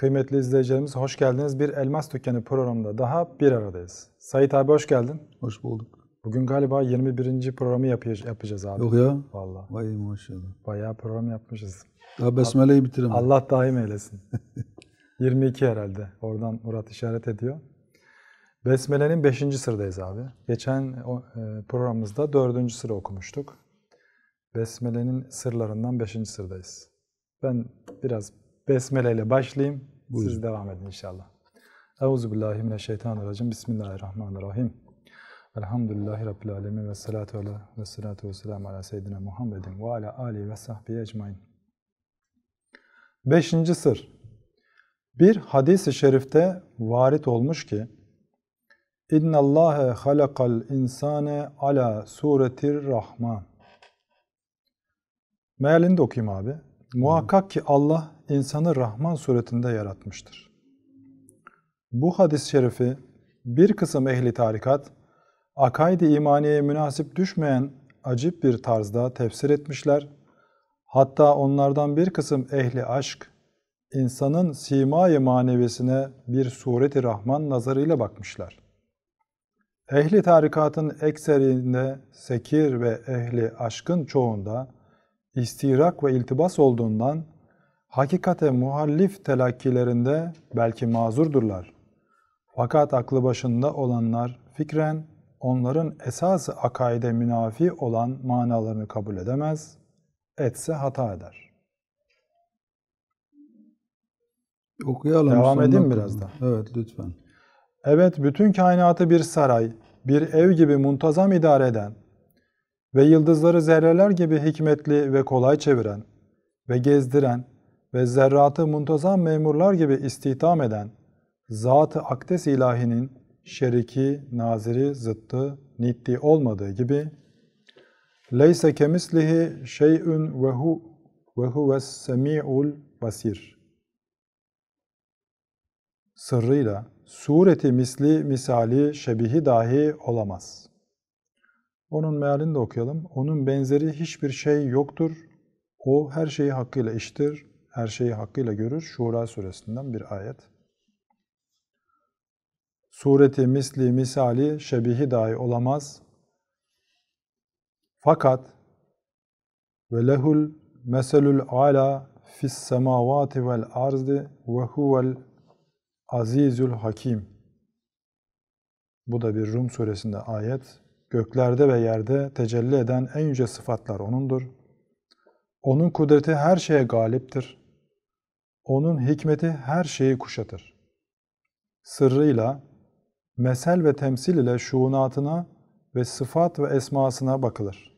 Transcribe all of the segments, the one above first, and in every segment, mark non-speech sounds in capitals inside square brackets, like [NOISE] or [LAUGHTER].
Kıymetli izleyicilerimiz hoş geldiniz. Bir Elmas Dükkanı programında daha bir aradayız. Sait abi hoş geldin. Hoş bulduk. Bugün galiba 21. programı yapacağız, abi. Yok ya. Vallahi. Vay maşallah. Bayağı program yapmışız. Daha Besmele'yi bitiremem. Allah daim eylesin. 22 [LAUGHS] herhalde. Oradan Murat işaret ediyor. Besmele'nin 5. sırdayız abi. Geçen e, programımızda 4. sıra okumuştuk. Besmele'nin sırlarından 5. sırdayız. Ben biraz Besmele ile başlayayım. Buyurun. Siz devam edin inşallah. Euzubillahimineşşeytanirracim. Bismillahirrahmanirrahim. Elhamdülillahi Rabbil alemin ve salatu ala ve salatu ve selamu ala seyyidina Muhammedin ve ala alihi ve sahbihi ecmain. Beşinci sır. Bir hadis-i şerifte varit olmuş ki اِنَّ اللّٰهَ خَلَقَ الْاِنْسَانَ عَلَى سُورَةِ الرَّحْمَانِ Mealini de okuyayım abi. Muhakkak ki Allah insanı Rahman suretinde yaratmıştır. Bu hadis-i şerifi bir kısım ehli tarikat, akaid-i imaniyeye münasip düşmeyen acip bir tarzda tefsir etmişler. Hatta onlardan bir kısım ehli aşk, insanın sima-i manevesine bir sureti rahman nazarıyla bakmışlar. Ehli tarikatın ekserinde sekir ve ehli aşkın çoğunda istirak ve iltibas olduğundan hakikate muhalif telakkilerinde belki mazurdurlar. Fakat aklı başında olanlar fikren onların esası akaide münafi olan manalarını kabul edemez, etse hata eder. Okuyalım. Devam edin biraz da. Evet lütfen. Evet bütün kainatı bir saray, bir ev gibi muntazam idare eden, ve yıldızları zerreler gibi hikmetli ve kolay çeviren ve gezdiren ve zerratı muntazam memurlar gibi istihdam eden Zat-ı Akdes ilahinin şeriki, naziri, zıttı, niddi olmadığı gibi Leyse kemislihi şey'ün ve hu ve huves semi'ul basir. Sırrıyla sureti misli misali şebihi dahi olamaz.'' Onun mealini de okuyalım. Onun benzeri hiçbir şey yoktur. O her şeyi hakkıyla iştir, her şeyi hakkıyla görür. Şura suresinden bir ayet. Sureti misli misali şebihi dahi olamaz. Fakat ve lehul meselul ala fis semavati vel ardı ve huvel azizül hakim. Bu da bir Rum suresinde ayet. Göklerde ve yerde tecelli eden en yüce sıfatlar O'nundur. O'nun kudreti her şeye galiptir. O'nun hikmeti her şeyi kuşatır. Sırrıyla, mesel ve temsil ile şuunatına ve sıfat ve esmasına bakılır.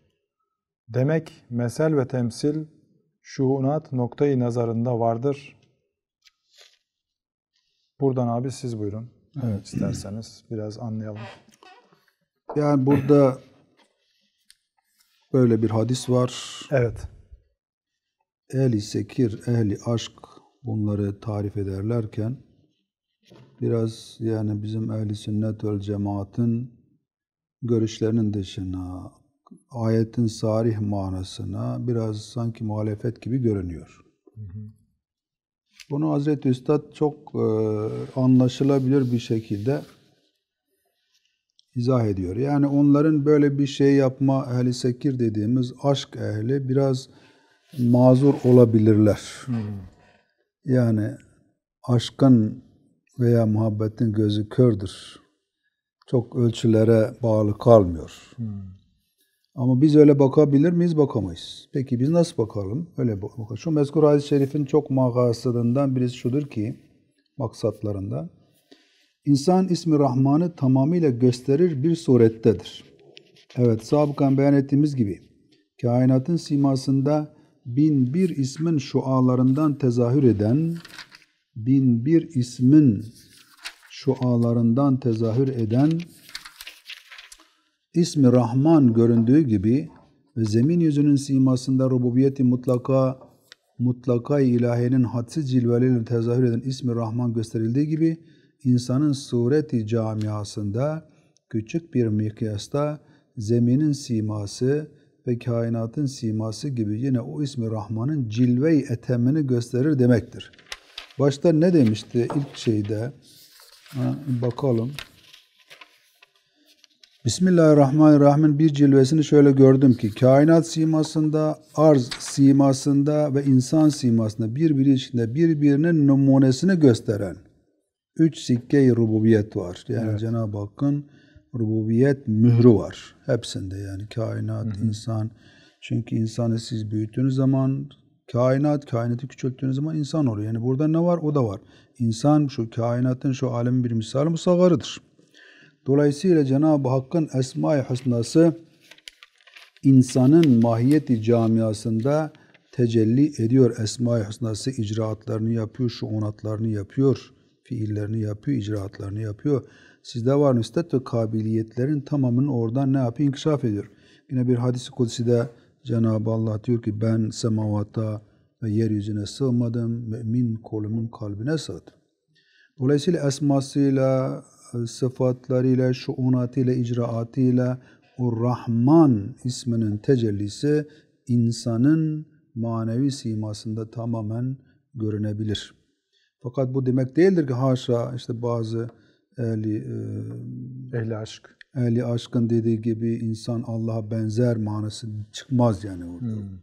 Demek mesel ve temsil şuunat noktayı nazarında vardır. Buradan abi siz buyurun. Evet isterseniz biraz anlayalım. Yani burada böyle bir hadis var. Evet. Ehli sekir, ehli aşk bunları tarif ederlerken biraz yani bizim ehli sünnet vel cemaatin görüşlerinin dışına, ayetin sarih manasına biraz sanki muhalefet gibi görünüyor. Hı hı. Bunu Hazreti Üstad çok e, anlaşılabilir bir şekilde izah ediyor. Yani onların böyle bir şey yapma ehli sekir dediğimiz aşk ehli biraz mazur olabilirler. Hmm. Yani aşkın veya muhabbetin gözü kördür. Çok ölçülere bağlı kalmıyor. Hmm. Ama biz öyle bakabilir miyiz? Bakamayız. Peki biz nasıl bakalım? Öyle bakalım. Şu mezkur hadis-i şerifin çok makaslarından birisi şudur ki maksatlarında İnsan ismi Rahman'ı tamamıyla gösterir bir surettedir. Evet, sabıkan beyan ettiğimiz gibi kainatın simasında bin bir ismin şualarından tezahür eden, bin bir ismin şualarından tezahür eden ismi Rahman göründüğü gibi ve zemin yüzünün simasında rububiyeti mutlaka mutlaka ilahinin hadsiz cilveleriyle tezahür eden ismi Rahman gösterildiği gibi insanın sureti camiasında küçük bir mikyasta zeminin siması ve kainatın siması gibi yine o ismi Rahman'ın cilve-i etemini gösterir demektir. Başta ne demişti ilk şeyde? Ha, bakalım. Bismillahirrahmanirrahim bir cilvesini şöyle gördüm ki kainat simasında, arz simasında ve insan simasında birbiri içinde birbirinin numunesini gösteren üç sikke-i rububiyet var. Yani evet. Cenab-ı Hakk'ın rububiyet mührü var. Hepsinde yani kainat, hı hı. insan. Çünkü insanı siz büyüttüğünüz zaman kainat, kaineti küçülttüğünüz zaman insan oluyor. Yani burada ne var? O da var. İnsan şu kainatın, şu alemin bir misali musagarıdır. Dolayısıyla Cenab-ı Hakk'ın Esma-i Hüsna'sı insanın mahiyeti camiasında tecelli ediyor. Esma-i Hüsna'sı icraatlarını yapıyor, şu onatlarını yapıyor fiillerini yapıyor, icraatlarını yapıyor. Sizde var nüstet ve kabiliyetlerin tamamının oradan ne yapıyor? İnkişaf ediyor. Yine bir hadis-i kudsi'de Cenab-ı Allah diyor ki ben semavata ve yeryüzüne sığmadım, mümin kolumun kalbine sığdım. Dolayısıyla esmasıyla, e, sıfatlarıyla, şuunatıyla, icraatıyla o Rahman isminin tecellisi insanın manevi simasında tamamen görünebilir. Fakat bu demek değildir ki haşa işte bazı ehli, e, ehli aşk. Ehli aşkın dediği gibi insan Allah'a benzer manası çıkmaz yani orada. Hmm.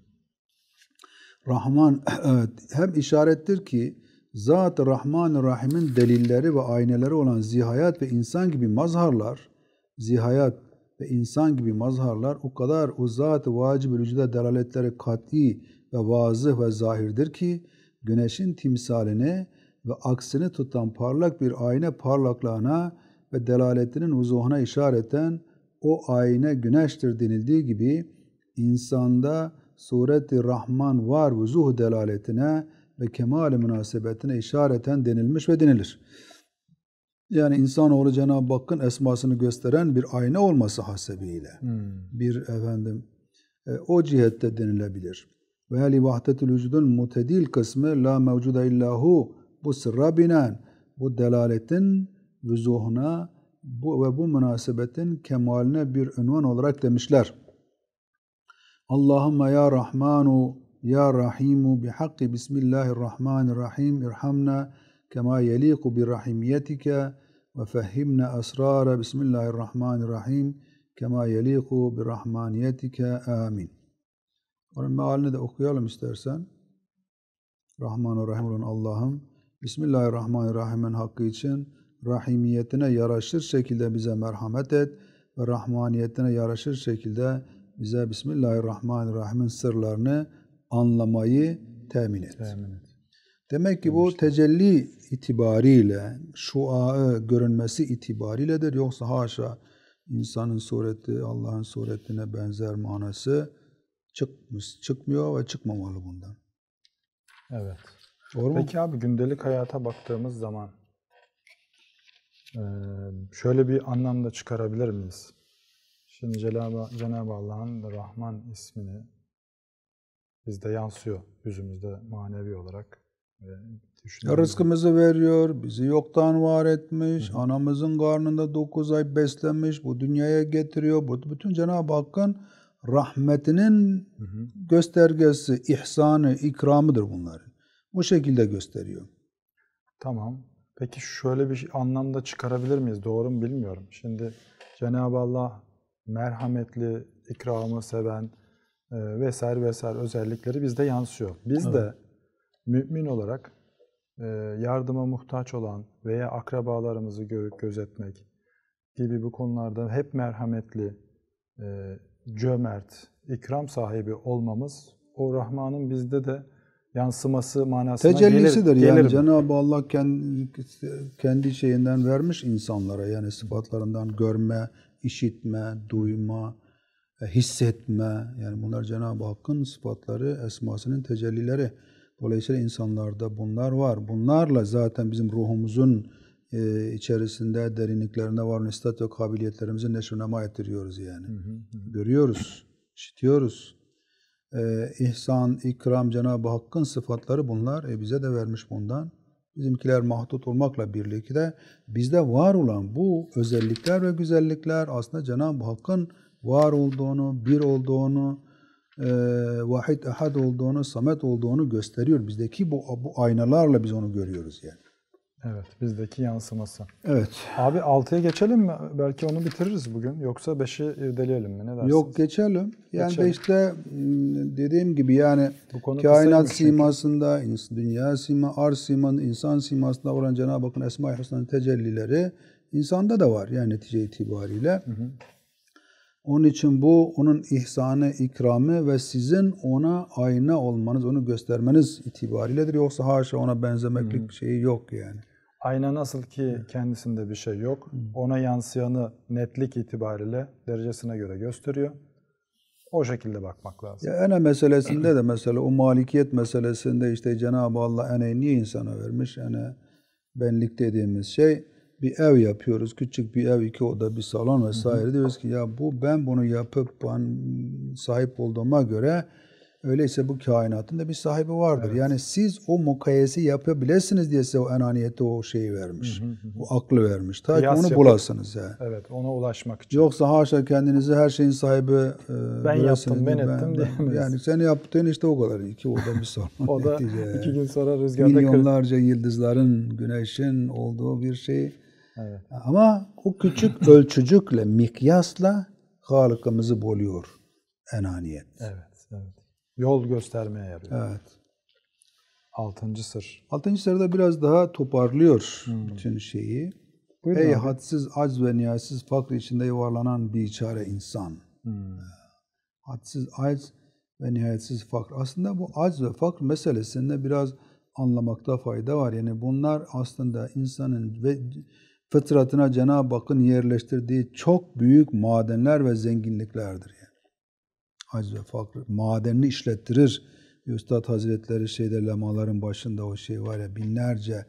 Rahman [CLEARS THROAT] evet, hem işarettir ki zat Rahman Rahim'in delilleri ve ayneleri olan zihayat ve insan gibi mazharlar, zihayat ve insan gibi mazharlar o kadar o zat-ı vacib vücuda delaletleri kat'i ve vazıh ve zahirdir ki güneşin timsalini ve aksini tutan parlak bir ayna parlaklığına ve delaletinin uzuhuna işareten o ayna güneştir denildiği gibi insanda sureti rahman var vuzuh delaletine ve kemal münasebetine işareten denilmiş ve denilir. Yani insanoğlu Cenab-ı Hakk'ın esmasını gösteren bir ayna olması hasebiyle hmm. bir efendim e, o cihette denilebilir. Ve li vahdetül vücudun mutedil kısmı la mevcuda illahu bu sırra binaen bu delaletin vüzuhuna bu ve bu münasebetin kemaline bir ünvan olarak demişler. Allahümme ya Rahmanu ya Rahimu bihaqqi Bismillahirrahmanirrahim irhamna kema yeliku bir rahimiyetike ve fehhimna esrara Bismillahirrahmanirrahim kema yeliku bir rahmaniyetike amin. Onun mealini de okuyalım istersen. Rahman ve Rahim olan Allah'ım Bismillahirrahmanirrahim'in hakkı için rahimiyetine yaraşır şekilde bize merhamet et ve rahmaniyetine yaraşır şekilde bize Bismillahirrahmanirrahim'in sırlarını anlamayı temin et. Temin et. Demek ki bu tecelli itibariyle, şua'ı görünmesi itibariyledir. Yoksa haşa insanın sureti Allah'ın suretine benzer manası çıkmış, çıkmıyor ve çıkmamalı bundan. Evet. Doğru Peki mu? abi gündelik hayata baktığımız zaman şöyle bir anlamda çıkarabilir miyiz? Şimdi Cenab-ı Allah'ın Rahman ismini bizde yansıyor yüzümüzde manevi olarak. Ya rızkımızı veriyor, bizi yoktan var etmiş, Hı. anamızın karnında 9 ay beslemiş, bu dünyaya getiriyor. Bu bütün Cenab-ı Hakk'ın rahmetinin Hı. göstergesi, ihsanı, ikramıdır bunlar. Bu şekilde gösteriyor. Tamam. Peki şöyle bir anlamda çıkarabilir miyiz? Doğru mu bilmiyorum. Şimdi Cenab-ı Allah merhametli, ikramı seven e, vesaire vesaire özellikleri bizde yansıyor. Biz evet. de mümin olarak e, yardıma muhtaç olan veya akrabalarımızı görüp gözetmek gibi bu konularda hep merhametli, e, cömert, ikram sahibi olmamız o Rahman'ın bizde de yansıması manasına Tecellisidir gelir, yani Cenab-ı Allah kendi, kendi şeyinden vermiş insanlara yani sıfatlarından görme, işitme, duyma, e, hissetme yani bunlar Cenab-ı Hakk'ın sıfatları, esmasının tecellileri. Dolayısıyla insanlarda bunlar var. Bunlarla zaten bizim ruhumuzun e, içerisinde, derinliklerinde var nistat ve kabiliyetlerimizi neşrinema ettiriyoruz yani. Hı hı hı. Görüyoruz, işitiyoruz e, ihsan, ikram, Cenab-ı Hakk'ın sıfatları bunlar. E bize de vermiş bundan. Bizimkiler mahdut olmakla birlikte bizde var olan bu özellikler ve güzellikler aslında Cenab-ı Hakk'ın var olduğunu, bir olduğunu, e, vahid ehad olduğunu, samet olduğunu gösteriyor. Bizdeki bu, bu aynalarla biz onu görüyoruz yani. Evet, bizdeki yansıması. Evet. Abi 6'ya geçelim mi? Belki onu bitiririz bugün. Yoksa 5'i irdeleyelim mi? Ne dersiniz? Yok geçelim. Yani Geçelim. 5'te ıı, dediğim gibi yani Bu konu kainat kısaymış şey. çünkü. dünya sima, ar simanın, insan simasında olan Cenab-ı Hakk'ın Esma-i Hüsna'nın tecellileri insanda da var yani netice itibariyle. Onun için bu onun ihsanı, ikramı ve sizin ona ayna olmanız, onu göstermeniz itibariyledir. Yoksa haşa ona benzemeklik şeyi yok yani. Ayna nasıl ki kendisinde bir şey yok, ona yansıyanı netlik itibariyle derecesine göre gösteriyor. O şekilde bakmak lazım. Ya ene meselesinde de mesela o malikiyet meselesinde işte Cenab-ı Allah eneyi niye insana vermiş? Ene benlik dediğimiz şey bir ev yapıyoruz. Küçük bir ev, iki oda, bir salon vesaire. Diyoruz ki ya bu ben bunu yapıp ben sahip olduğuma göre Öyleyse bu kainatın da bir sahibi vardır. Evet. Yani siz o mukayese yapabilirsiniz diye size o enaniyette o şeyi vermiş. Hı hı hı. O aklı vermiş. Ta ki onu bulasınız yani. Evet ona ulaşmak için. Yoksa haşa kendinizi her şeyin sahibi e, ben yaptım ben, ben ettim diyemez. Yani sen yaptığın işte o kadar iyi ki orada bir [LAUGHS] sorun. o da yani. iki gün sonra rüzgarda Milyonlarca kır. yıldızların, güneşin olduğu bir şey. Evet. Ama o küçük ölçücükle, mikyasla halkımızı boluyor enaniyet. Evet. Yol göstermeye yarıyor. Evet. Altıncı sır. Altıncı sırda biraz daha toparlıyor hmm. bütün şeyi. Buyurun Ey abi. hadsiz, acz ve nihayetsiz fakr içinde yuvarlanan biçare insan. Hmm. Hadsiz, acz ve nihayetsiz fakr. Aslında bu acz ve fakr meselesinde biraz anlamakta fayda var. Yani bunlar aslında insanın ve fıtratına Cenab-ı Hakk'ın yerleştirdiği çok büyük madenler ve zenginliklerdir. Aciz ve fakir, madenini işlettirir. Üstad Hazretleri şeyde lemaların başında o şey var ya binlerce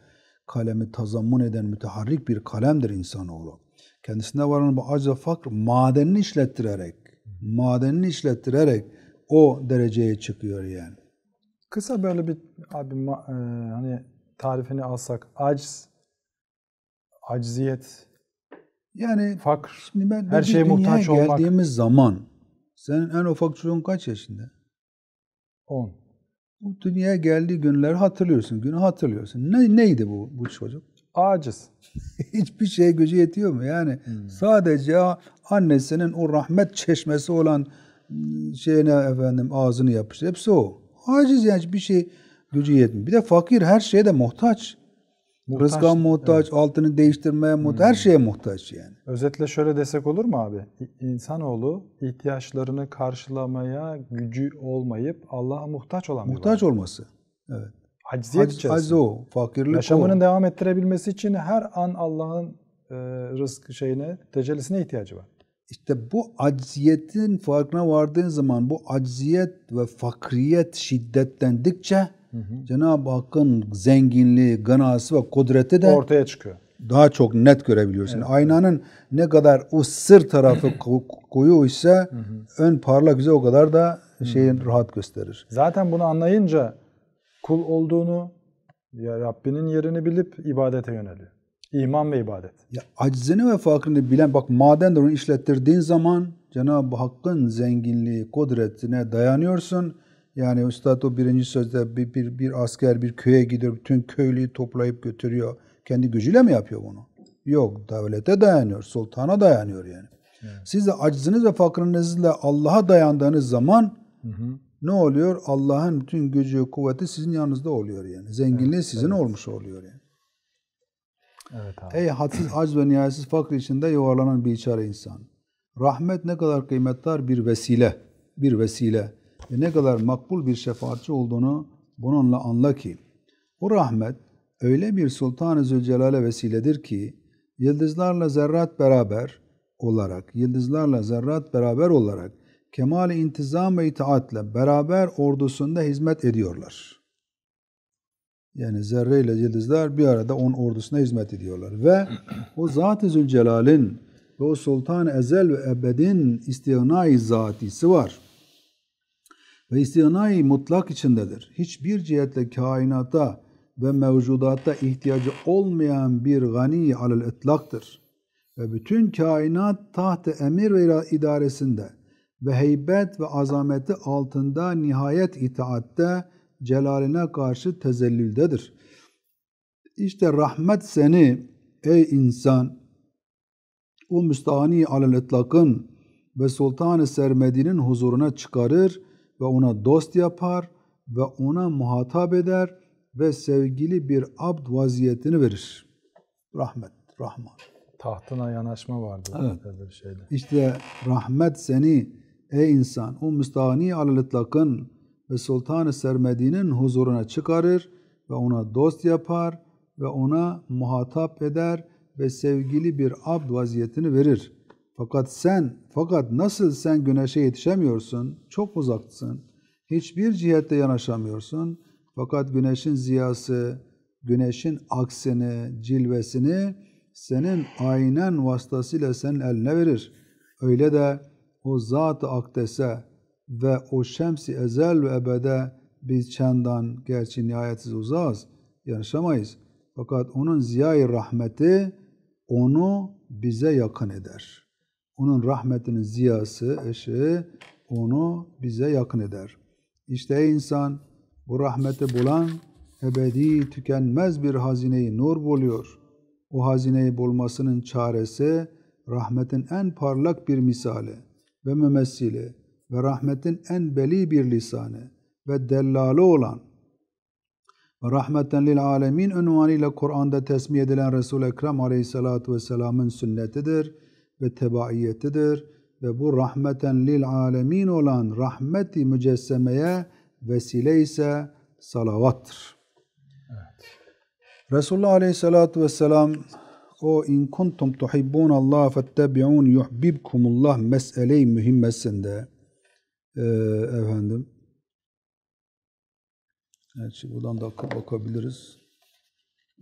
kalemi tazammun eden müteharrik bir kalemdir insanoğlu. Kendisinde var olan bu aciz ve fakir, madenini işlettirerek, madenini işlettirerek o dereceye çıkıyor yani. Kısa böyle bir abi ma, e, hani tarifini alsak aciz, acziyet, yani fakr, şimdi ben her şey muhtaç olmak. geldiğimiz zaman senin en ufak çocuğun kaç yaşında? 10. Bu dünyaya geldiği günleri hatırlıyorsun, günü hatırlıyorsun. Ne, neydi bu, bu çocuk? Aciz. [LAUGHS] Hiçbir şey gücü yetiyor mu? Yani hmm. sadece annesinin o rahmet çeşmesi olan hmm, şeyine efendim ağzını yapıştı. Hepsi o. Aciz yani hiçbir şey gücü yetmiyor. Bir de fakir her şeye de muhtaç. Muhtaç, Rızka muhtaç, evet. altını değiştirmeye muhtaç, hmm. her şeye muhtaç yani. Özetle şöyle desek olur mu abi? İnsanoğlu ihtiyaçlarını karşılamaya gücü olmayıp Allah'a muhtaç olan Muhtaç olması. Evet. Acziyet Aciz. Aciz o, fakirlik Yaşamını o. devam ettirebilmesi için her an Allah'ın e, rızk şeyine, tecellisine ihtiyacı var. İşte bu acziyetin farkına vardığın zaman bu acziyet ve fakriyet şiddetlendikçe Cenab-ı Hakk'ın zenginliği, ganası ve kudreti de ortaya çıkıyor. Daha çok net görebiliyorsun. Evet. Aynanın ne kadar o sır tarafı [CLEARS THROAT] koyu ise ön parlak ise o kadar da şeyin rahat gösterir. Zaten bunu anlayınca kul olduğunu, ya Rabbinin yerini bilip ibadete yöneliyor. İman ve ibadet. Ya aczini ve fakrını bilen bak maden onu işlettirdiğin zaman Cenab-ı Hakk'ın zenginliği, kudretine dayanıyorsun yani Üstad o birinci sözde bir, bir, bir asker bir köye gidiyor, bütün köylüyü toplayıp götürüyor. Kendi gücüyle mi yapıyor bunu? Yok, devlete dayanıyor, sultana dayanıyor yani. Evet. Siz de aciziniz ve fakrınızla Allah'a dayandığınız zaman hı hı. ne oluyor? Allah'ın bütün gücü, kuvveti sizin yanınızda oluyor yani. Zenginliği evet, sizin evet. olmuş oluyor yani. Evet abi. Ey hadsiz, acz ve nihayetsiz fakir içinde yuvarlanan bir içare insan. Rahmet ne kadar kıymetli bir vesile. Bir vesile. E, ne kadar makbul bir şefaatçi olduğunu bununla anla ki bu rahmet öyle bir Sultan-ı Zülcelal'e vesiledir ki yıldızlarla zerrat beraber olarak, yıldızlarla zerrat beraber olarak kemal-i intizam ve itaatle beraber ordusunda hizmet ediyorlar. Yani zerre ile yıldızlar bir arada onun ordusuna hizmet ediyorlar. Ve o Zat-ı Zülcelal'in ve o Sultan-ı Ezel ve Ebed'in istihna zatisi var ve istinai mutlak içindedir. Hiçbir cihetle kainata ve mevcudata ihtiyacı olmayan bir gani alel itlaktır. Ve bütün kainat tahtı emir ve idaresinde ve heybet ve azameti altında nihayet itaatte celaline karşı tezellüldedir. İşte rahmet seni ey insan o müstahani alel itlakın ve sultan-ı sermedinin huzuruna çıkarır ve ona dost yapar ve ona muhatap eder ve sevgili bir abd vaziyetini verir. Rahmet, Rahman. Tahtına yanaşma vardı. Evet. Şeyde. İşte rahmet seni ey insan o müstahni alelitlakın ve sultanı sermedinin huzuruna çıkarır ve ona dost yapar ve ona muhatap eder ve sevgili bir abd vaziyetini verir. Fakat sen, fakat nasıl sen güneşe yetişemiyorsun? Çok uzaksın. Hiçbir cihette yanaşamıyorsun. Fakat güneşin ziyası, güneşin aksini, cilvesini senin aynen vasıtasıyla senin eline verir. Öyle de o zat-ı akdese ve o şemsi ezel ve ebede biz çendan gerçi nihayetsiz uzağız, yarışamayız. Fakat onun ziyai rahmeti onu bize yakın eder.'' Onun rahmetinin ziyası, ışığı onu bize yakın eder. İşte insan bu rahmeti bulan ebedi tükenmez bir hazineyi nur buluyor. O hazineyi bulmasının çaresi rahmetin en parlak bir misali ve mümessili ve rahmetin en beli bir lisanı ve dellalı olan ve rahmeten lil alemin unvanıyla Kur'an'da tesmih edilen Resul-i Ekrem aleyhissalatu vesselamın sünnetidir.'' ve tebaiyetidir ve bu rahmeten lil alemin olan rahmeti mücessemeye vesile ise salavattır. Evet. Resulullah Aleyhisselatü Vesselam o in kuntum tuhibbun Allah fettebi'un yuhbibkumullah mesele-i mühimmesinde ee, efendim Evet, şimdi buradan da bakabiliriz.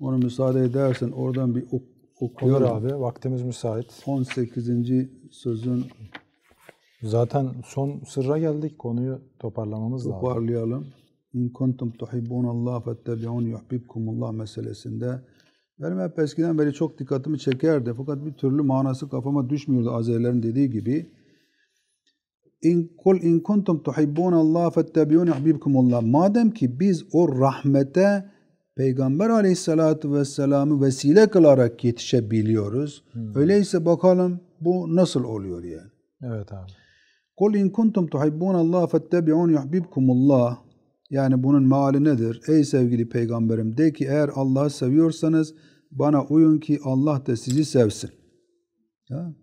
Onu müsaade edersen oradan bir okuyor abi. Vaktimiz müsait. 18. sözün Zaten son sırra geldik. Konuyu toparlamamız lazım. Toparlayalım. İn kuntum tuhibbunallah fettebi'un yuhbibkumullah meselesinde benim hep eskiden beri çok dikkatimi çekerdi. Fakat bir türlü manası kafama düşmüyordu Azerilerin dediği gibi. İn kul in kuntum tuhibbunallah fettebi'un yuhbibkumullah. Madem ki biz o rahmete Peygamber aleyhissalatu vesselam'ı vesile kılarak yetişebiliyoruz. Hmm. Öyleyse bakalım bu nasıl oluyor yani? Evet abi. Kul in kuntum tuhibbunallah fettebi'un yuhbibkumullah. Yani bunun meali nedir? Ey sevgili peygamberim de ki eğer Allah'ı seviyorsanız bana uyun ki Allah da sizi sevsin. Ya.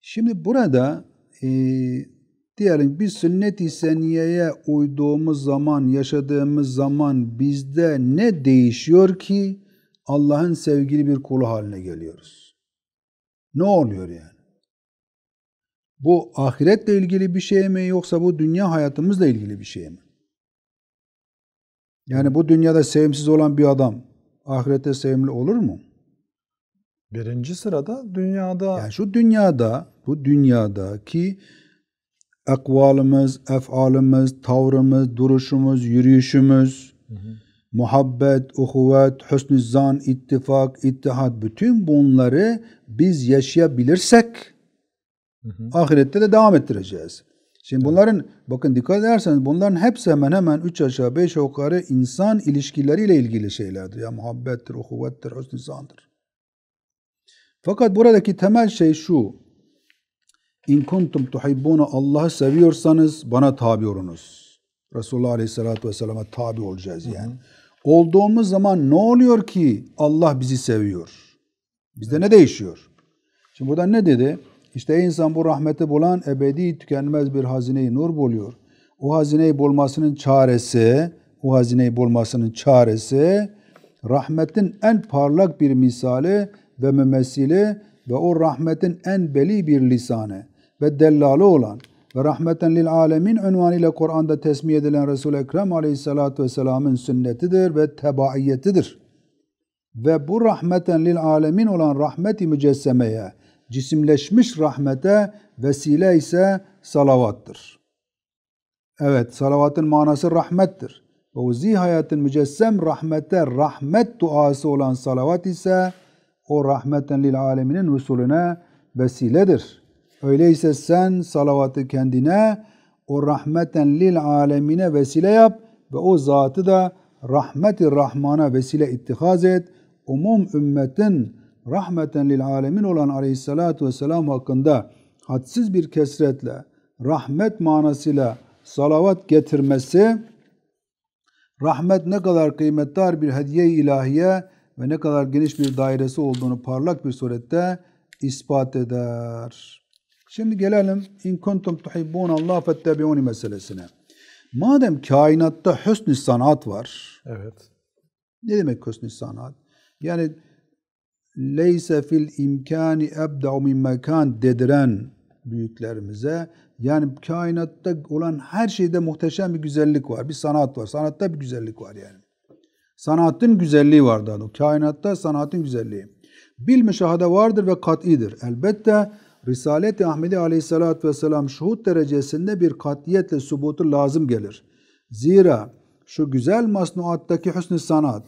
Şimdi burada e, Diyelim biz sünnet-i seniyeye uyduğumuz zaman, yaşadığımız zaman bizde ne değişiyor ki Allah'ın sevgili bir kulu haline geliyoruz? Ne oluyor yani? Bu ahiretle ilgili bir şey mi yoksa bu dünya hayatımızla ilgili bir şey mi? Yani bu dünyada sevimsiz olan bir adam ahirete sevimli olur mu? Birinci sırada dünyada. Yani şu dünyada, bu dünyadaki ki Ekvalımız, efalımız, tavrımız, duruşumuz, yürüyüşümüz, hı hı. muhabbet, uhuvvet, hüsnü zan, ittifak, ittihat bütün bunları biz yaşayabilirsek hı hı. ahirette de devam ettireceğiz. Şimdi evet. bunların bakın dikkat ederseniz bunların hepsi hemen hemen üç aşağı beş yukarı insan ilişkileriyle ilgili şeylerdir. Ya muhabbettir, uhuvvettir, hüsnü zandır. Fakat buradaki temel şey şu. İn kuntum tuhibbuna Allah'ı seviyorsanız bana tabi olunuz. Resulullah Aleyhisselatü Vesselam'a tabi olacağız yani. Hı hı. Olduğumuz zaman ne oluyor ki Allah bizi seviyor? Bizde ne değişiyor? Şimdi burada ne dedi? İşte insan bu rahmeti bulan ebedi tükenmez bir hazineyi nur buluyor. O hazineyi bulmasının çaresi, o hazineyi bulmasının çaresi rahmetin en parlak bir misali ve memesili ve o rahmetin en beli bir lisanı ve dellalı olan ve rahmeten lil alemin unvanıyla Kur'an'da tesmih edilen Resul-i Ekrem aleyhissalatü vesselamın sünnetidir ve tebaiyetidir. Ve bu rahmeten lil alemin olan rahmeti mücessemeye, cisimleşmiş rahmete vesile ise salavattır. Evet, salavatın manası rahmettir. Ve uzi hayatın mücessem rahmete rahmet duası olan salavat ise o rahmeten lil aleminin usulüne vesiledir.'' Öyleyse sen salavatı kendine o rahmeten lil alemine vesile yap ve o zatı da rahmeti rahmana vesile ittihaz et. Umum ümmetin rahmeten lil alemin olan aleyhissalatu vesselam hakkında hadsiz bir kesretle rahmet manasıyla salavat getirmesi rahmet ne kadar kıymetli bir hediye ilahiye ve ne kadar geniş bir dairesi olduğunu parlak bir surette ispat eder. Şimdi gelelim in kuntum tuhibbun Allah fettebiuni meselesine. Madem kainatta hüsnü sanat var. Evet. Ne demek hüsnü sanat? Yani leyse fil imkani ebda'u min mekan dediren büyüklerimize yani kainatta olan her şeyde muhteşem bir güzellik var. Bir sanat var. Sanatta bir güzellik var yani. Sanatın güzelliği var daha Kainatta sanatın güzelliği. Bil müşahede vardır ve kat'idir. Elbette Risalet-i Ahmedi aleyhissalatü vesselam şuhut derecesinde bir katiyetle subutu lazım gelir. Zira şu güzel masnuattaki hüsnü sanat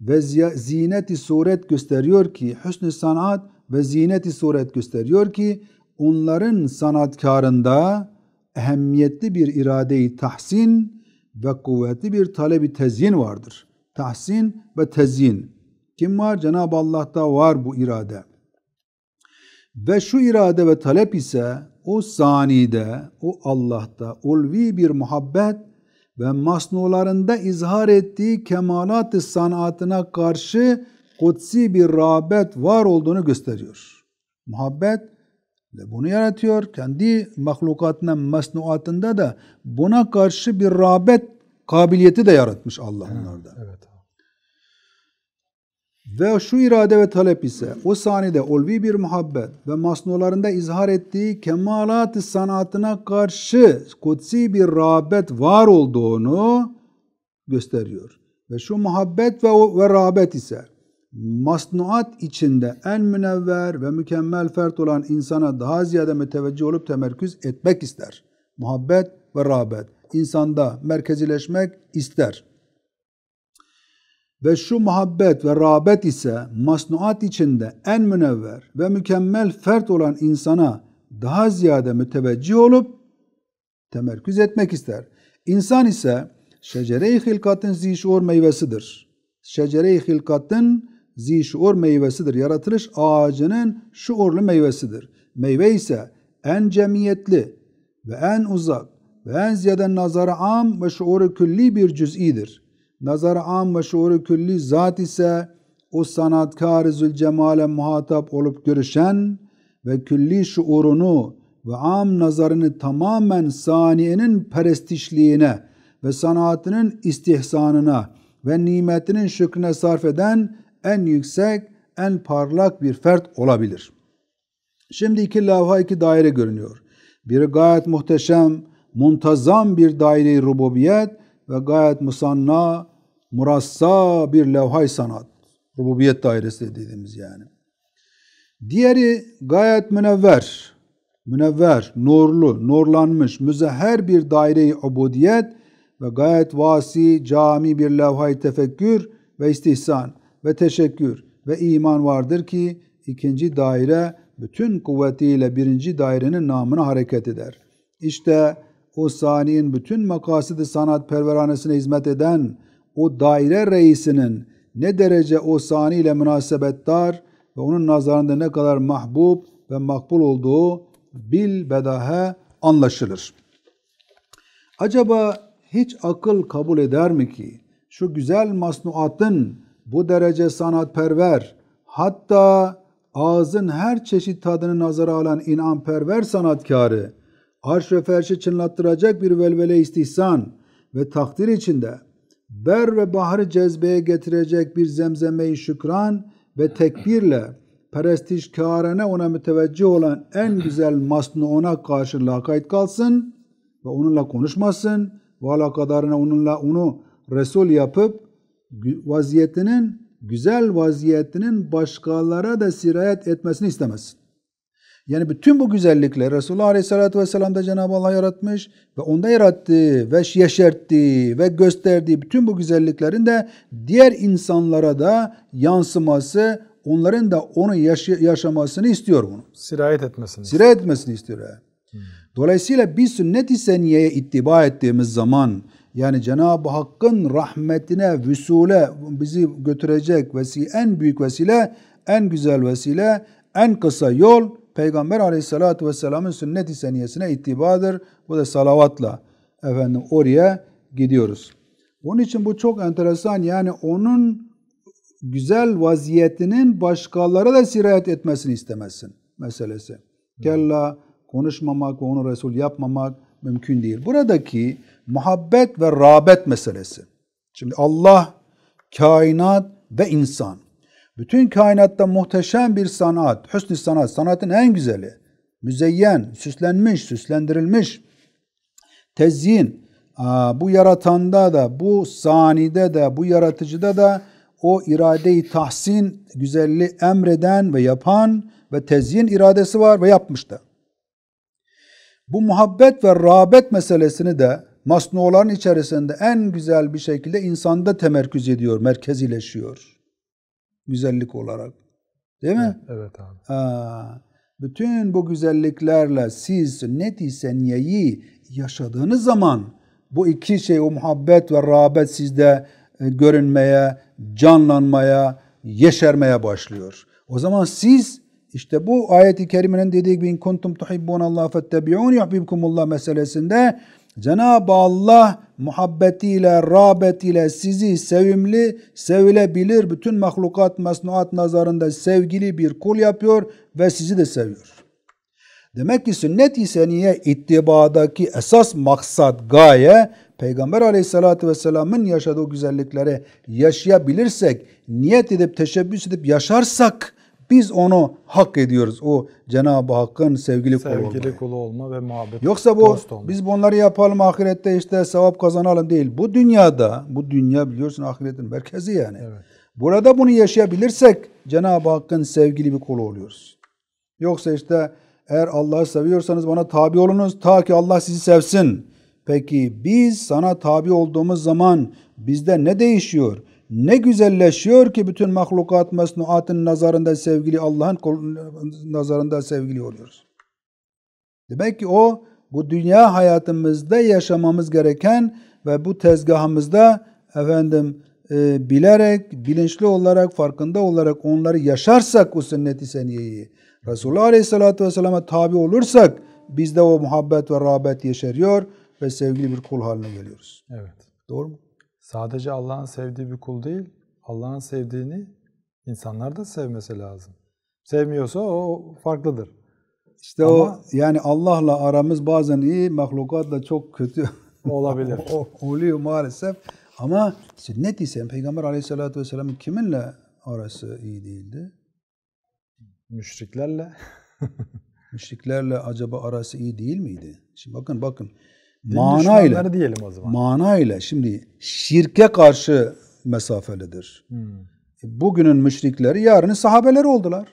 ve ziyneti suret gösteriyor ki hüsnü sanat ve ziyneti suret gösteriyor ki onların sanatkarında ehemmiyetli bir iradeyi tahsin ve kuvvetli bir talebi tezyin vardır. Tahsin ve tezyin. Kim var? Cenab-ı Allah'ta var bu irade. Ve şu irade ve talep ise o sanide, o Allah'ta ulvi bir muhabbet ve masnularında izhar ettiği kemalat-ı sanatına karşı kutsi bir rağbet var olduğunu gösteriyor. Muhabbet de bunu yaratıyor. Kendi mahlukatına, masnuatında da buna karşı bir rağbet kabiliyeti de yaratmış Allah onlarda. Evet, evet. Ve şu irade ve talep ise o sahnede olvi bir muhabbet ve masnolarında izhar ettiği kemalat-ı sanatına karşı kutsi bir rağbet var olduğunu gösteriyor. Ve şu muhabbet ve, o, ve rağbet ise masnuat içinde en münevver ve mükemmel fert olan insana daha ziyade müteveccih olup temerküz etmek ister. Muhabbet ve rağbet insanda merkezileşmek ister.'' ve şu muhabbet ve rağbet ise masnuat içinde en münevver ve mükemmel fert olan insana daha ziyade müteveccih olup temerküz etmek ister. İnsan ise şecere-i hilkatın zişur meyvesidir. Şecere-i hilkatın zişur meyvesidir. Yaratılış ağacının şuurlu meyvesidir. Meyve ise en cemiyetli ve en uzak ve en ziyade nazara am ve şuuru külli bir cüz'idir nazar am ve şuuru külli zat ise o sanatkar-ı zülcemale muhatap olup görüşen ve külli şuurunu ve am nazarını tamamen saniyenin perestişliğine ve sanatının istihsanına ve nimetinin şükrüne sarf eden en yüksek, en parlak bir fert olabilir. Şimdi iki lavha iki daire görünüyor. Biri gayet muhteşem, muntazam bir daire-i rububiyet ve gayet musanna, murassa bir levhay sanat. Rububiyet dairesi dediğimiz yani. Diğeri gayet münevver, münevver, nurlu, nurlanmış, müzeher bir daire-i ubudiyet ve gayet vasi, cami bir levhay tefekkür ve istihsan ve teşekkür ve iman vardır ki ikinci daire bütün kuvvetiyle birinci dairenin namına hareket eder. İşte o saniyin bütün makasidi sanat perveranesine hizmet eden o daire reisinin ne derece o saniyle ile ve onun nazarında ne kadar mahbub ve makbul olduğu bil bedahe anlaşılır. Acaba hiç akıl kabul eder mi ki şu güzel masnuatın bu derece sanatperver hatta ağzın her çeşit tadını nazara alan inanperver sanatkarı arş ve ferşi çınlattıracak bir velvele istihsan ve takdir içinde ber ve baharı cezbeye getirecek bir zemzemeyi şükran ve tekbirle perestişkarene ona müteveccih olan en güzel masnu ona karşı lakayt kalsın ve onunla konuşmasın ve alakadarına onunla onu Resul yapıp vaziyetinin güzel vaziyetinin başkalara da sirayet etmesini istemesin. Yani bütün bu güzellikleri Resulullah Aleyhisselatü Vesselam da Cenab-ı Allah yaratmış ve onda yarattığı ve yeşerttiği ve gösterdiği bütün bu güzelliklerin de diğer insanlara da yansıması, onların da onu yaş- yaşamasını istiyor bunu. Sirayet etmesini. Sirayet etmesini istiyor. Hmm. Dolayısıyla biz sünnet-i seniyeye ittiba ettiğimiz zaman yani Cenab-ı Hakk'ın rahmetine, vüsule bizi götürecek vesile, en büyük vesile, en güzel vesile, en kısa yol Peygamber aleyhissalatü vesselamın sünnet-i seniyesine ittibadır. Bu da salavatla efendim oraya gidiyoruz. Onun için bu çok enteresan. Yani onun güzel vaziyetinin başkaları da sirayet etmesini istemezsin meselesi. Hmm. Kella konuşmamak ve onu Resul yapmamak mümkün değil. Buradaki muhabbet ve rağbet meselesi. Şimdi Allah, kainat ve insan. Bütün kainatta muhteşem bir sanat, hüsnü sanat, sanatın en güzeli. Müzeyyen, süslenmiş, süslendirilmiş. Tezyin, bu yaratanda da, bu sanide de, bu yaratıcıda da o irade-i tahsin, güzelliği emreden ve yapan ve tezyin iradesi var ve yapmıştı. Bu muhabbet ve rağbet meselesini de masnuların içerisinde en güzel bir şekilde insanda temerküz ediyor, merkezileşiyor güzellik olarak. Değil mi? Evet abi. Aa, bütün bu güzelliklerle siz sünnet-i seniyeyi yaşadığınız zaman bu iki şey o muhabbet ve rağbet sizde e, görünmeye, canlanmaya, yeşermeye başlıyor. O zaman siz işte bu ayet-i kerimenin dediği gibi kuntum tuhibbunallah fettebi'un yuhibbukumullah meselesinde Cenab-ı Allah muhabbetiyle, rağbetiyle sizi sevimli, sevilebilir bütün mahlukat, mesnuat nazarında sevgili bir kul yapıyor ve sizi de seviyor. Demek ki sünnet-i seniye ittibadaki esas maksat, gaye Peygamber aleyhissalatü vesselamın yaşadığı güzellikleri yaşayabilirsek, niyet edip teşebbüs edip yaşarsak biz onu hak ediyoruz. O Cenab-ı Hakk'ın sevgili, sevgili kulu olma. Sevgili kulu olma ve muhabbet. Yoksa bu biz bunları yapalım ahirette işte sevap kazanalım değil. Bu dünyada, bu dünya biliyorsun ahiretin merkezi yani. Evet. Burada bunu yaşayabilirsek Cenab-ı Hakk'ın sevgili bir kulu oluyoruz. Yoksa işte eğer Allah'ı seviyorsanız bana tabi olunuz ta ki Allah sizi sevsin. Peki biz sana tabi olduğumuz zaman bizde ne değişiyor? ne güzelleşiyor ki bütün mahlukat mesnuatın nazarında sevgili Allah'ın nazarında sevgili oluyoruz. Demek ki o bu dünya hayatımızda yaşamamız gereken ve bu tezgahımızda efendim e, bilerek, bilinçli olarak, farkında olarak onları yaşarsak o sünnet-i seniyeyi, Resulullah Aleyhisselatü Vesselam'a tabi olursak bizde o muhabbet ve rağbet yeşeriyor ve sevgili bir kul haline geliyoruz. Evet. Doğru mu? Sadece Allah'ın sevdiği bir kul değil, Allah'ın sevdiğini insanlar da sevmesi lazım. Sevmiyorsa o farklıdır. İşte Ama, o yani Allah'la aramız bazen iyi, mahlukatla çok kötü olabilir. [LAUGHS] oluyor maalesef. Ama sünnet ise Peygamber Aleyhisselatü vesselamın kiminle arası iyi değildi? Müşriklerle. [LAUGHS] Müşriklerle acaba arası iyi değil miydi? Şimdi bakın bakın mana ile diyelim o zaman. Mana ile şimdi şirke karşı mesafelidir. Hmm. E, bugünün müşrikleri yarının sahabeleri oldular.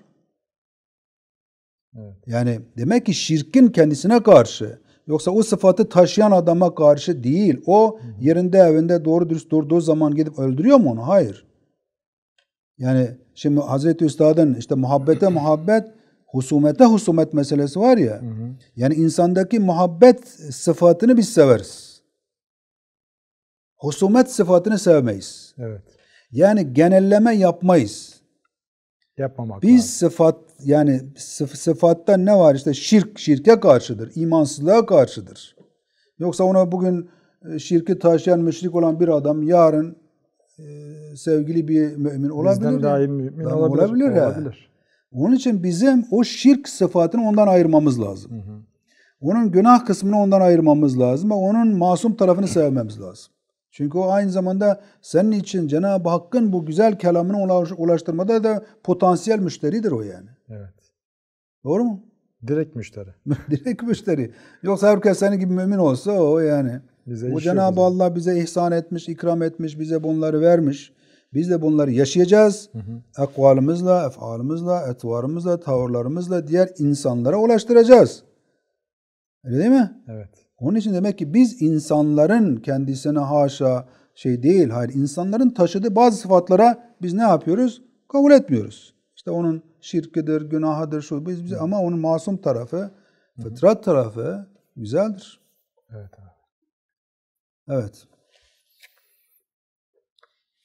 Evet. Yani demek ki şirkin kendisine karşı yoksa o sıfatı taşıyan adama karşı değil. O hmm. yerinde evinde doğru dürüst durduğu zaman gidip öldürüyor mu onu? Hayır. Yani şimdi Hazreti Üstad'ın işte muhabbete [CLEARS THROAT] muhabbet husumete husumet meselesi var ya. Hı hı. Yani insandaki muhabbet sıfatını biz severiz. Husumet sıfatını sevmeyiz. Evet. Yani genelleme yapmayız. Yapmamak Biz lazım. sıfat yani sıf sıfatta ne var işte şirk şirke karşıdır, imansızlığa karşıdır. Yoksa ona bugün e, şirki taşıyan müşrik olan bir adam yarın e, sevgili bir mümin olabilir. Bizden daim mümin olabilir. olabilir, olabilir. Onun için bizim o şirk sıfatını ondan ayırmamız lazım. Onun günah kısmını ondan ayırmamız lazım ve onun masum tarafını sevmemiz lazım. Çünkü o aynı zamanda senin için Cenab-ı Hakk'ın bu güzel kelamını ulaştırmada da potansiyel müşteridir o yani. Evet. Doğru mu? Direkt müşteri. [LAUGHS] Direkt müşteri. Yoksa herkes senin gibi mümin olsa o yani. Bize o Cenab-ı Allah bize ihsan etmiş, ikram etmiş, bize bunları vermiş. Biz de bunları yaşayacağız. Hı hı. Ekvalimizle, efalımızla, etvarımızla, tavırlarımızla diğer insanlara ulaştıracağız. Öyle değil mi? Evet. Onun için demek ki biz insanların kendisine haşa şey değil, hayır insanların taşıdığı bazı sıfatlara biz ne yapıyoruz? Kabul etmiyoruz. İşte onun şirkidir, günahıdır, şu biz, biz ama onun masum tarafı, fıtrat tarafı güzeldir. Evet abi. Evet.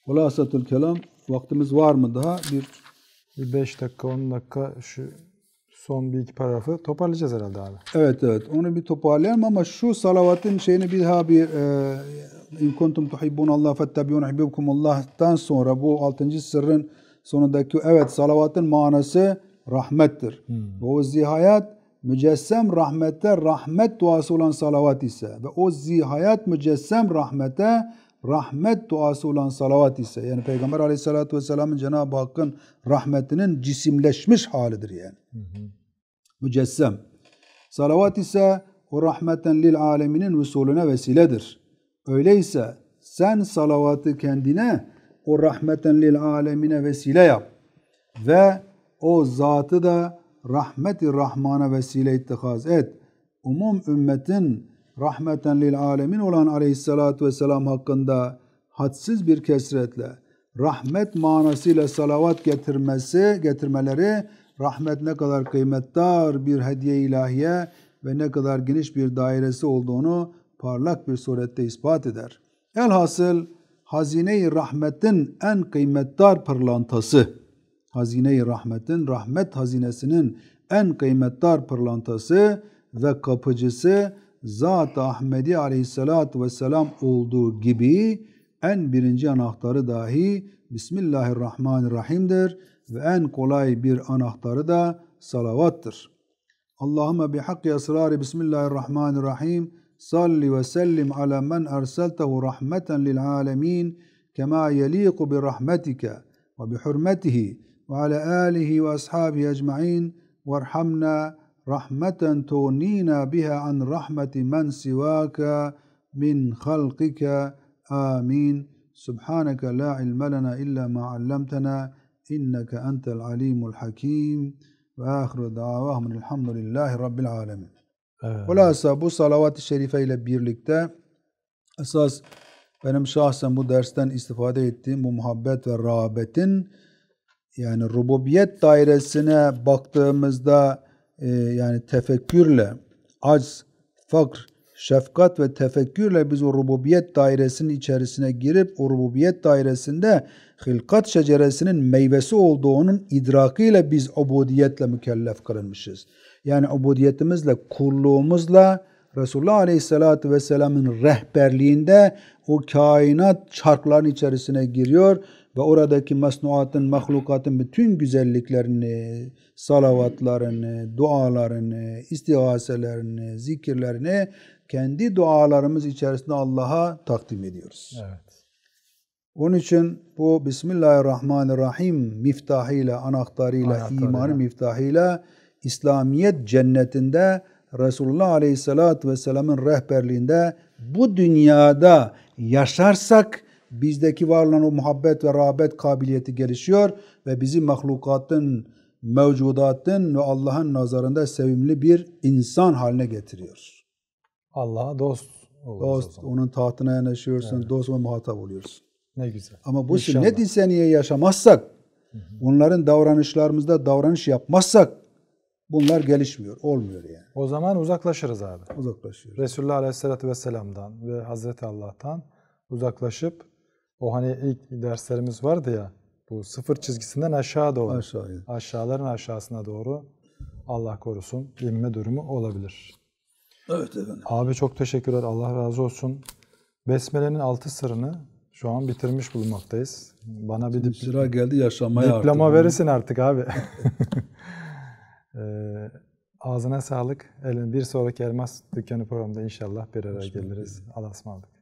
Hulasatül kelam vaktimiz var mı daha? Bir, bir 5 dakika 10 dakika şu son bir iki paragrafı toparlayacağız herhalde abi. Evet evet onu bir toparlayalım ama şu salavatın şeyini bir daha bir e, in kuntum tuhibbun Allah fettabiyun hibbukum Allah'tan sonra bu 6. sırrın sonundaki evet salavatın manası rahmettir. Hmm. o zihayat mücessem rahmete rahmet duası olan salavat ise ve o zihayat mücessem rahmete rahmet duası olan salavat ise yani Peygamber aleyhissalatü vesselamın Cenab-ı Hakk'ın rahmetinin cisimleşmiş halidir yani. Hı hı. Mücessem. Salavat ise o rahmeten lil aleminin usulüne vesiledir. Öyleyse sen salavatı kendine o rahmeten lil alemine vesile yap ve o zatı da rahmeti rahmana vesile ittihaz et. Umum ümmetin rahmeten lil alemin olan aleyhissalatü vesselam hakkında hadsiz bir kesretle rahmet manasıyla salavat getirmesi, getirmeleri rahmet ne kadar kıymetdar bir hediye ilahiye ve ne kadar geniş bir dairesi olduğunu parlak bir surette ispat eder. Elhasıl hazine-i rahmetin en kıymetdar pırlantası, hazine-i rahmetin, rahmet hazinesinin en kıymetdar pırlantası ve kapıcısı Zat-ı Ahmedi aleyhissalatü vesselam olduğu gibi en birinci anahtarı dahi Bismillahirrahmanirrahim'dir ve en kolay bir anahtarı da salavattır. Allahümme bihakkı esrari Bismillahirrahmanirrahim salli ve sellim ala men erseltehu rahmeten lil alemin kema yeliku bi rahmetike ve bi hürmetihi ve ala alihi ve ashabihi ecma'in ve erhamna رحمة تغنينا بها عن رحمة من سواك من خلقك آمين سبحانك لا علم لنا إلا ما علمتنا إنك أنت العليم الحكيم وآخر دعواهم الحمد لله رب العالمين Hulasa bu salavat-ı şerife ile birlikte esas benim şahsen bu dersten istifade ettiğim bu muhabbet ve rağbetin yani rububiyet dairesine baktığımızda e, yani tefekkürle acz, fakr, şefkat ve tefekkürle biz o rububiyet dairesinin içerisine girip o rububiyet dairesinde hilkat şeceresinin meyvesi olduğunun idrakiyle biz ubudiyetle mükellef kılınmışız. Yani ubudiyetimizle, kulluğumuzla Resulullah Aleyhisselatü Vesselam'ın rehberliğinde o kainat çarkların içerisine giriyor ve oradaki masnuatın, mahlukatın bütün güzelliklerini, salavatlarını, dualarını, istihaselerini, zikirlerini kendi dualarımız içerisinde Allah'a takdim ediyoruz. Evet. Onun için bu Bismillahirrahmanirrahim miftahıyla, anahtarıyla, Anahtarı imanı miftahıyla İslamiyet cennetinde Resulullah Aleyhisselatü Vesselam'ın rehberliğinde bu dünyada yaşarsak bizdeki var olan o muhabbet ve rağbet kabiliyeti gelişiyor ve bizi mahlukatın, mevcudatın ve Allah'ın nazarında sevimli bir insan haline getiriyor. Allah'a dost Dost, onun tahtına yanaşıyorsun, evet. dost ve muhatap oluyorsun. Ne güzel. Ama bu şey. Ne insaniye yaşamazsak, hı onların davranışlarımızda davranış yapmazsak, bunlar gelişmiyor, olmuyor yani. O zaman uzaklaşırız abi. Uzaklaşıyoruz. Resulullah Aleyhisselatü Vesselam'dan ve Hazreti Allah'tan uzaklaşıp o hani ilk derslerimiz vardı ya, bu sıfır çizgisinden aşağı doğru. Aşağıya. Aşağıların aşağısına doğru Allah korusun inme durumu olabilir. Evet efendim. Abi çok teşekkürler. Allah razı olsun. Besmele'nin altı sırrını şu an bitirmiş bulunmaktayız. Bana bir dip- sıra geldi yaşamaya diploma artık. verirsin artık abi. [LAUGHS] e, ağzına sağlık. Elin bir sonraki Elmas Dükkanı programında inşallah bir araya geliriz. Allah'a ısmarladık.